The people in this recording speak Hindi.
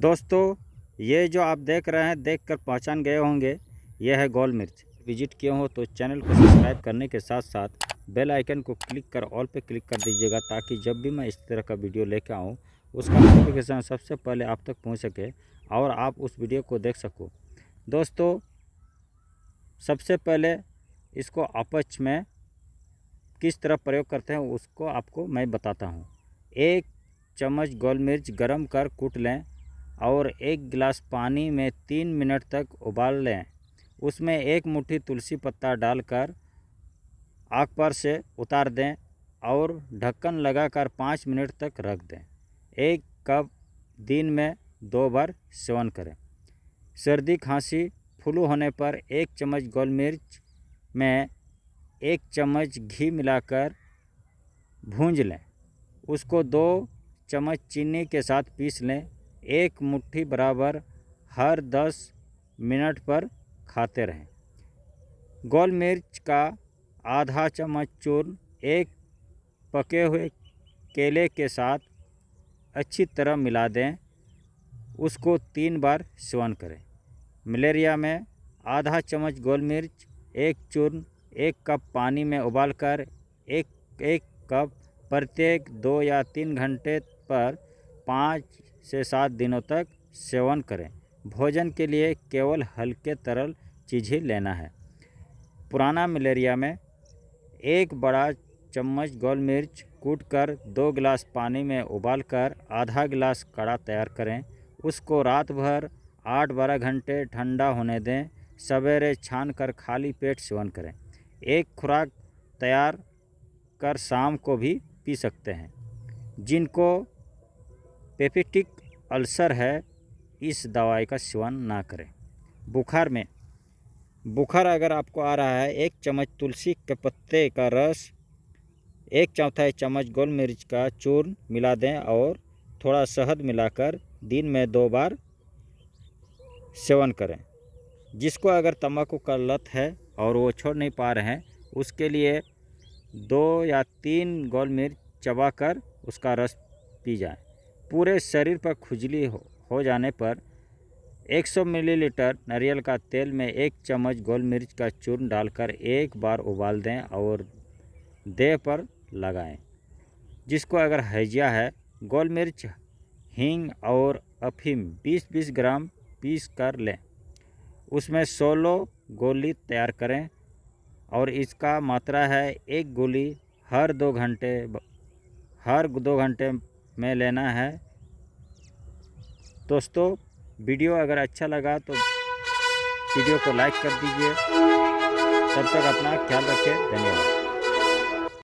दोस्तों ये जो आप देख रहे हैं देख कर पहचान गए होंगे यह है गोल मिर्च विजिट किए हो तो चैनल को सब्सक्राइब करने के साथ साथ बेल आइकन को क्लिक कर ऑल पे क्लिक कर दीजिएगा ताकि जब भी मैं इस तरह का वीडियो लेके आऊँ उसका नोटिफिकेशन सबसे पहले आप तक पहुँच सके और आप उस वीडियो को देख सको दोस्तों सबसे पहले इसको अपच में किस तरह प्रयोग करते हैं उसको आपको मैं बताता हूँ एक चम्मच गोल मिर्च गर्म कर कूट लें और एक गिलास पानी में तीन मिनट तक उबाल लें उसमें एक मुट्ठी तुलसी पत्ता डालकर आग पर से उतार दें और ढक्कन लगाकर पाँच मिनट तक रख दें एक कप दिन में दो बार सेवन करें सर्दी खांसी फ्लू होने पर एक चम्मच गोल मिर्च में एक चम्मच घी मिलाकर भूंज लें उसको दो चम्मच चीनी के साथ पीस लें एक मुट्ठी बराबर हर दस मिनट पर खाते रहें गोल मिर्च का आधा चम्मच चूर्ण एक पके हुए केले के साथ अच्छी तरह मिला दें उसको तीन बार सेवन करें मलेरिया में आधा चम्मच गोल मिर्च एक चूर्ण एक कप पानी में उबालकर एक एक कप प्रत्येक दो या तीन घंटे पर पाँच से सात दिनों तक सेवन करें भोजन के लिए केवल हल्के तरल चीज़ ही लेना है पुराना मलेरिया में एक बड़ा चम्मच गोल मिर्च कूट कर दो गिलास पानी में उबाल कर आधा गिलास कड़ा तैयार करें उसको रात भर आठ बारह घंटे ठंडा होने दें सवेरे छान कर खाली पेट सेवन करें एक खुराक तैयार कर शाम को भी पी सकते हैं जिनको पेपिटिक अल्सर है इस दवाई का सेवन ना करें बुखार में बुखार अगर आपको आ रहा है एक चम्मच तुलसी के पत्ते का रस एक चौथाई चम्मच गोल मिर्च का चूर्ण मिला दें और थोड़ा शहद मिलाकर दिन में दो बार सेवन करें जिसको अगर तम्बाकू का लत है और वो छोड़ नहीं पा रहे हैं उसके लिए दो या तीन गोल मिर्च चबाकर उसका रस पी जाए पूरे शरीर पर खुजली हो, हो जाने पर 100 मिलीलीटर नारियल का तेल में एक चम्मच गोल मिर्च का चूर्ण डालकर एक बार उबाल दें और देह पर लगाएं जिसको अगर हैजिया है गोल मिर्च हींग और अफीम 20-20 ग्राम पीस कर लें उसमें सोलो गोली तैयार करें और इसका मात्रा है एक गोली हर दो घंटे हर दो घंटे में लेना है दोस्तों वीडियो अगर अच्छा लगा तो वीडियो को लाइक कर दीजिए तब तक अपना ख्याल रखें धन्यवाद